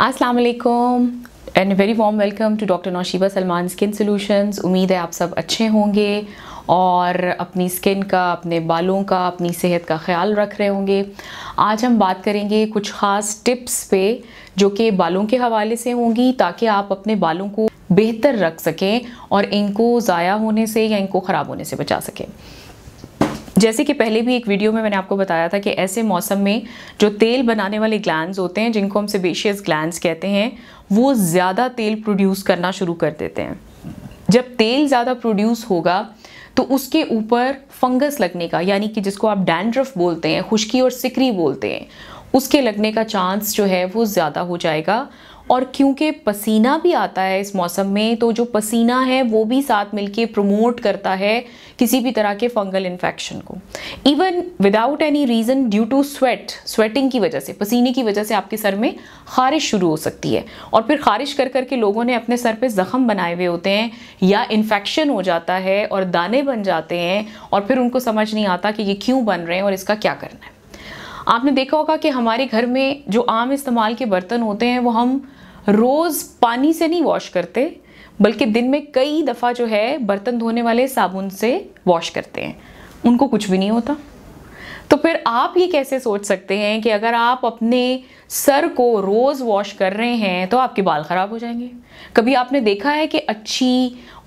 असलकुम and very warm welcome to doctor Naushiba Salman skin solutions उम्मीद है आप सब अच्छे होंगे और अपनी स्किन का अपने बालों का अपनी सेहत का ख्याल रख रहे होंगे आज हम बात करेंगे कुछ ख़ास टिप्स पे जो कि बालों के हवाले से होंगी ताकि आप अपने बालों को बेहतर रख सकें और इनको ज़ाया होने से या इनको ख़राब होने से बचा सकें जैसे कि पहले भी एक वीडियो में मैंने आपको बताया था कि ऐसे मौसम में जो तेल बनाने वाले ग्लैंड होते हैं जिनको हम सेबेशियस ग्लैंड कहते हैं वो ज़्यादा तेल प्रोड्यूस करना शुरू कर देते हैं जब तेल ज़्यादा प्रोड्यूस होगा तो उसके ऊपर फंगस लगने का यानी कि जिसको आप डैंड्रफ बोलते हैं खुश्की और सिकरी बोलते हैं उसके लगने का चांस जो है वो ज़्यादा हो जाएगा और क्योंकि पसीना भी आता है इस मौसम में तो जो पसीना है वो भी साथ मिलके प्रमोट करता है किसी भी तरह के फंगल इन्फेक्शन को even without any reason due to sweat sweating की वजह से पसीने की वजह से आपके सर में खारिश शुरू हो सकती है और फिर खारिश कर करके लोगों ने अपने सर पर ज़ख़म बनाए हुए होते हैं या इन्फेक्शन हो जाता है और दाने बन जाते हैं और फिर उनको समझ नहीं आता कि ये क्यों बन रहे हैं और इसका क्या करना है आपने देखा होगा कि हमारे घर में जो आम इस्तेमाल के बर्तन होते हैं वो हम रोज़ पानी से नहीं वॉश करते बल्कि दिन में कई दफ़ा जो है बर्तन धोने वाले साबुन से वॉश करते हैं उनको कुछ भी नहीं होता तो फिर आप ये कैसे सोच सकते हैं कि अगर आप अपने सर को रोज़ वॉश कर रहे हैं तो आपके बाल ख़राब हो जाएंगे कभी आपने देखा है कि अच्छी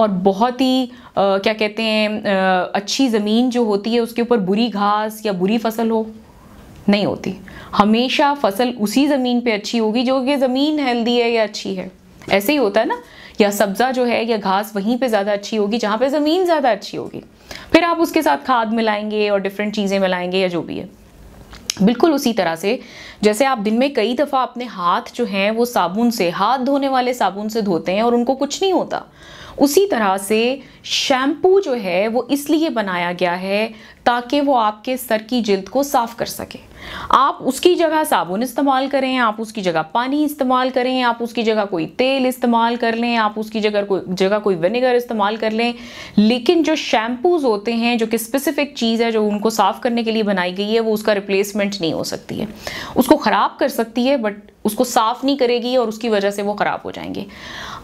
और बहुत ही आ, क्या कहते हैं आ, अच्छी ज़मीन जो होती है उसके ऊपर बुरी घास या बुरी फसल हो नहीं होती हमेशा फसल उसी ज़मीन पे अच्छी होगी जो कि ज़मीन हेल्दी है या अच्छी है ऐसे ही होता है ना या सब्ज़ा जो है या घास वहीं पे ज़्यादा अच्छी होगी जहाँ पे ज़मीन ज़्यादा अच्छी होगी फिर आप उसके साथ खाद मिलाएंगे और डिफरेंट चीज़ें मिलाएंगे या जो भी है बिल्कुल उसी तरह से जैसे आप दिन में कई दफ़ा अपने हाथ जो हैं वो साबुन से हाथ धोने वाले साबुन से धोते हैं और उनको कुछ नहीं होता उसी तरह से शैम्पू जो है वो इसलिए बनाया गया है ताकि वो आपके सर की जिल्द को साफ कर सके आप उसकी जगह साबुन इस्तेमाल करें आप उसकी जगह पानी इस्तेमाल करें आप उसकी जगह कोई तेल इस्तेमाल कर लें आप उसकी जगह कोई जगह कोई विनेगर इस्तेमाल कर लें लेकिन जो शैम्पूज़ होते हैं जो कि स्पेसिफिक चीज़ है जो उनको साफ़ करने के लिए बनाई गई है वो उसका रिप्लेसमेंट नहीं हो सकती है उसको ख़राब कर सकती है बट उसको साफ़ नहीं करेगी और उसकी वजह से वो ख़राब हो जाएंगे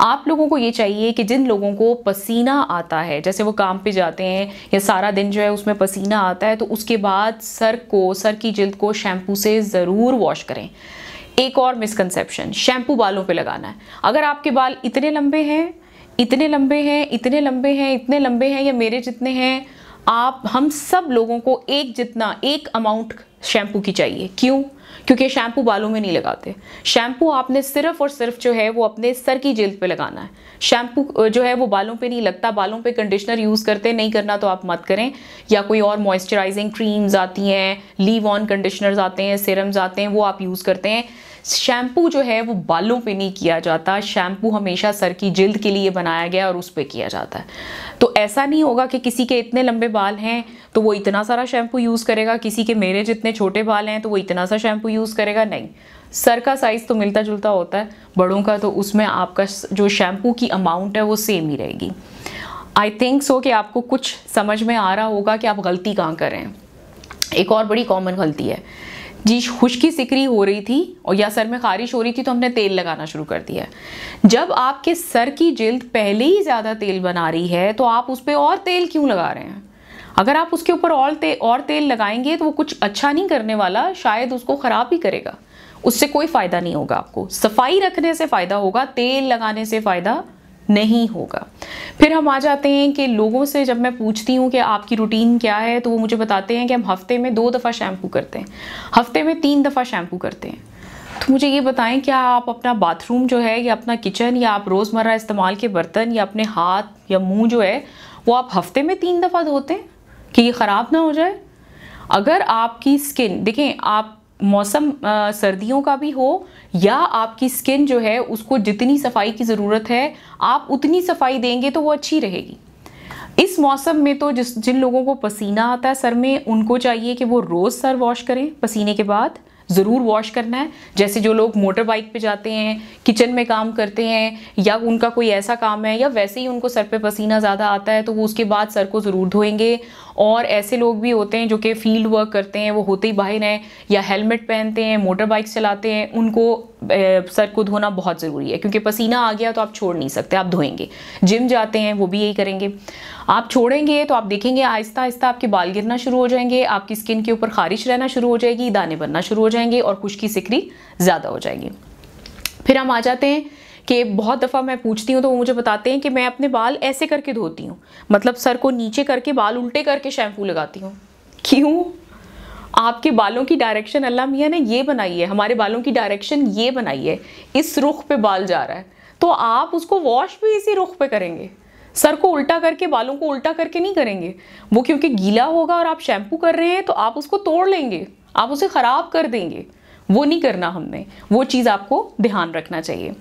आप लोगों को ये चाहिए कि जिन लोगों को पसीना आता है जैसे वो काम पे जाते हैं या सारा दिन जो है उसमें पसीना महीना आता है तो उसके बाद सर को सर की जिल्द को शैम्पू से ज़रूर वॉश करें एक और मिसकनसेप्शन शैम्पू बालों पे लगाना है अगर आपके बाल इतने लंबे हैं इतने लंबे हैं इतने लंबे हैं इतने लंबे हैं या मेरे जितने हैं आप हम सब लोगों को एक जितना एक अमाउंट शैम्पू की चाहिए क्यों क्योंकि शैम्पू बालों में नहीं लगाते शैम्पू आपने सिर्फ और सिर्फ जो है वो अपने सर की जेल पे लगाना है शैम्पू जो है वो बालों पे नहीं लगता बालों पे कंडीशनर यूज़ करते नहीं करना तो आप मत करें या कोई और मॉइस्चराइजिंग क्रीम्स आती हैं लीव ऑन कंडीशनर्स आते हैं सिरम्स आते हैं वो आप यूज़ करते हैं शैम्पू जो है वो बालों पे नहीं किया जाता शैम्पू हमेशा सर की जल्द के लिए बनाया गया और उस पर किया जाता है तो ऐसा नहीं होगा कि किसी के इतने लंबे बाल हैं तो वो इतना सारा शैम्पू यूज़ करेगा किसी के मेरे जितने छोटे बाल हैं तो वो इतना सा शैम्पू यूज़ करेगा नहीं सर का साइज़ तो मिलता जुलता होता है बड़ों का तो उसमें आपका जो शैम्पू की अमाउंट है वो सेम ही रहेगी आई थिंक सो कि आपको कुछ समझ में आ रहा होगा कि आप गलती कहाँ करें एक और बड़ी कॉमन गलती है जी खुश्की सिकरी हो रही थी और या सर में खारिश हो रही थी तो हमने तेल लगाना शुरू कर दिया जब आपके सर की जल्द पहले ही ज़्यादा तेल बना रही है तो आप उस पर और तेल क्यों लगा रहे हैं अगर आप उसके ऊपर और तेल और तेल लगाएंगे तो वो कुछ अच्छा नहीं करने वाला शायद उसको ख़राब ही करेगा उससे कोई फ़ायदा नहीं होगा आपको सफाई रखने से फ़ायदा होगा तेल लगाने से फ़ायदा नहीं होगा फिर हम आ जाते हैं कि लोगों से जब मैं पूछती हूँ कि आपकी रूटीन क्या है तो वो मुझे बताते हैं कि हम हफ्ते में दो दफ़ा शैम्पू करते हैं हफ्ते में तीन दफ़ा शैम्पू करते हैं तो मुझे ये बताएं क्या आप अपना बाथरूम जो है या अपना किचन या आप रोज़मर्रा इस्तेमाल के बर्तन या अपने हाथ या मुंह जो है वो आप हफ्ते में तीन दफ़ा धोते हैं कि ये ख़राब ना हो जाए अगर आपकी स्किन देखें आप मौसम सर्दियों का भी हो या आपकी स्किन जो है उसको जितनी सफाई की ज़रूरत है आप उतनी सफाई देंगे तो वो अच्छी रहेगी इस मौसम में तो जिस जिन लोगों को पसीना आता है सर में उनको चाहिए कि वो रोज़ सर वॉश करें पसीने के बाद ज़रूर वॉश करना है जैसे जो लोग मोटर बाइक पे जाते हैं किचन में काम करते हैं या उनका कोई ऐसा काम है या वैसे ही उनको सर पे पसीना ज़्यादा आता है तो वो उसके बाद सर को ज़रूर धोएंगे और ऐसे लोग भी होते हैं जो कि फील्ड वर्क करते हैं वो होते ही बाहर हैं या हेलमेट पहनते हैं मोटर बाइक चलाते हैं उनको सर को धोना बहुत ज़रूरी है क्योंकि पसीना आ गया तो आप छोड़ नहीं सकते आप धोएंगे जिम जाते हैं वो भी यही करेंगे आप छोड़ेंगे तो आप देखेंगे आहिस्ता आहिस्ता आपके बाल गिरना शुरू हो जाएंगे आपकी स्किन के ऊपर खारिश रहना शुरू हो जाएगी दाने बनना शुरू हो जाएंगे और खुश्की सिकरी ज़्यादा हो जाएगी फिर हम आ जाते हैं कि बहुत दफ़ा मैं पूछती हूँ तो वो मुझे बताते हैं कि मैं अपने बाल ऐसे करके धोती हूँ मतलब सर को नीचे करके बाल उल्टे करके शैम्पू लगाती हूँ क्यों आपके बालों की डायरेक्शन अल्लाह मियाँ ने ये बनाई है हमारे बालों की डायरेक्शन ये बनाई है इस रुख पे बाल जा रहा है तो आप उसको वॉश भी इसी रुख पे करेंगे सर को उल्टा करके बालों को उल्टा करके नहीं करेंगे वो क्योंकि गीला होगा और आप शैम्पू कर रहे हैं तो आप उसको तोड़ लेंगे आप उसे ख़राब कर देंगे वो नहीं करना हमने वो चीज़ आपको ध्यान रखना चाहिए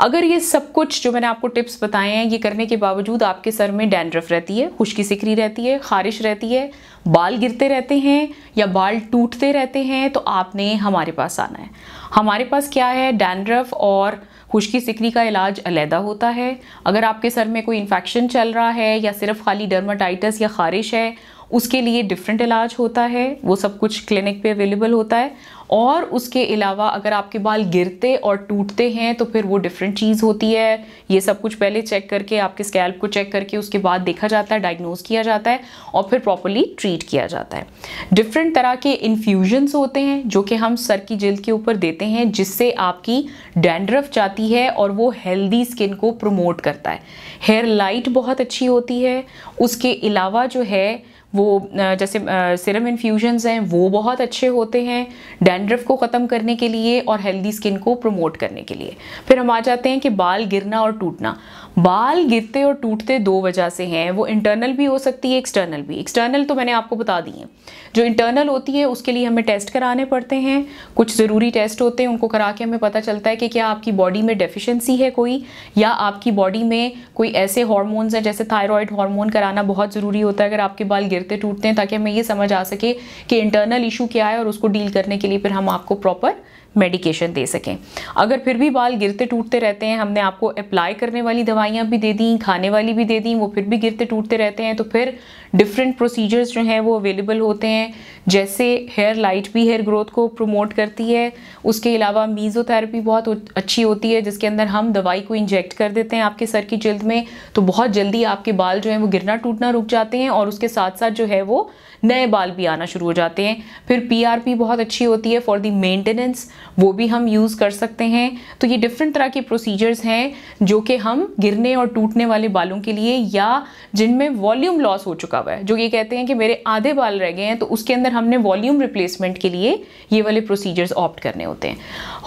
अगर ये सब कुछ जो मैंने आपको टिप्स बताए हैं ये करने के बावजूद आपके सर में डैंड्रफ रहती है खुश्की सिकरी रहती है खारिश रहती है बाल गिरते रहते हैं या बाल टूटते रहते हैं तो आपने हमारे पास आना है हमारे पास क्या है डैंड्रफ और खुश्की सिकरी का इलाज अलहदा होता है अगर आपके सर में कोई इन्फेक्शन चल रहा है या सिर्फ खाली डर्माटाइटस या खारिश है उसके लिए डिफरेंट इलाज होता है वो सब कुछ क्लिनिक पे अवेलेबल होता है और उसके अलावा अगर आपके बाल गिरते और टूटते हैं तो फिर वो डिफरेंट चीज़ होती है ये सब कुछ पहले चेक करके आपके स्कैल्प को चेक करके उसके बाद देखा जाता है डायग्नोज किया जाता है और फिर प्रॉपरली ट्रीट किया जाता है डिफरेंट तरह के इन्फ्यूजन्स होते हैं जो कि हम सर की जल्द के ऊपर देते हैं जिससे आपकी डैंड्रफ जाती है और वो हेल्दी स्किन को प्रमोट करता है हेयर लाइट बहुत अच्छी होती है उसके अलावा जो है वो जैसे सिरम इन्फ्यूजन्स हैं वो बहुत अच्छे होते हैं डैंड्रफ को ख़त्म करने के लिए और हेल्दी स्किन को प्रमोट करने के लिए फिर हम आ जाते हैं कि बाल गिरना और टूटना बाल गिरते और टूटते दो वजह से हैं वो इंटरनल भी हो सकती है एक्सटर्नल भी एक्सटर्नल तो मैंने आपको बता दी है जो इंटरनल होती है उसके लिए हमें टेस्ट कराने पड़ते हैं कुछ ज़रूरी टेस्ट होते हैं उनको करा के हमें पता चलता है कि क्या आपकी बॉडी में डेफिशिएंसी है कोई या आपकी बॉडी में कोई ऐसे हॉर्मोन्स हैं जैसे थायरॉयड हॉर्मोन कराना बहुत ज़रूरी होता है अगर आपके बाल गिर गिरते टूटते हैं ताकि हमें ये समझ आ सके कि इंटरनल इशू क्या है और उसको डील करने के लिए फिर हम आपको प्रॉपर मेडिकेशन दे सकें अगर फिर भी बाल गिरते टूटते रहते हैं हमने आपको अप्लाई करने वाली दवाइयाँ भी दे दी खाने वाली भी दे दी वो फिर भी गिरते टूटते रहते हैं तो फिर डिफरेंट प्रोसीजर्स जो हैं वो अवेलेबल होते हैं जैसे हेयर लाइट भी हेयर ग्रोथ को प्रमोट करती है उसके अलावा मीज़ोथेरेपी बहुत अच्छी होती है जिसके अंदर हम दवाई को इंजेक्ट कर देते हैं आपके सर की जल्द में तो बहुत जल्दी आपके बाल जो हैं वो गिरना टूटना रुक जाते हैं और उसके साथ साथ जो है वो नए बाल भी आना शुरू हो जाते हैं फिर पीआरपी बहुत अच्छी होती है फॉर दी मेंटेनेंस वो भी हम यूज़ कर सकते हैं तो ये डिफरेंट तरह के प्रोसीजर्स हैं जो कि हम गिरने और टूटने वाले बालों के लिए या जिनमें वॉल्यूम लॉस हो चुका हुआ है जो ये कहते हैं कि मेरे आधे बाल रह गए हैं तो उसके अंदर हमने वॉल्यूम रिप्लेसमेंट के लिए ये वाले प्रोसीजर्स ऑप्ट करने होते हैं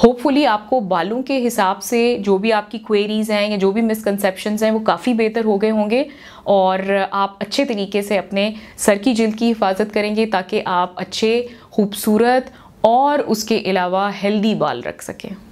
होपफुली आपको बालों के हिसाब से जो भी आपकी क्वेरीज हैं या जो भी मिसकनसेप्शन हैं वो काफ़ी बेहतर हो गए होंगे और आप अच्छे तरीके से अपने सर की जिल्द की हिफाजत करेंगे ताकि आप अच्छे खूबसूरत और उसके अलावा हेल्दी बाल रख सकें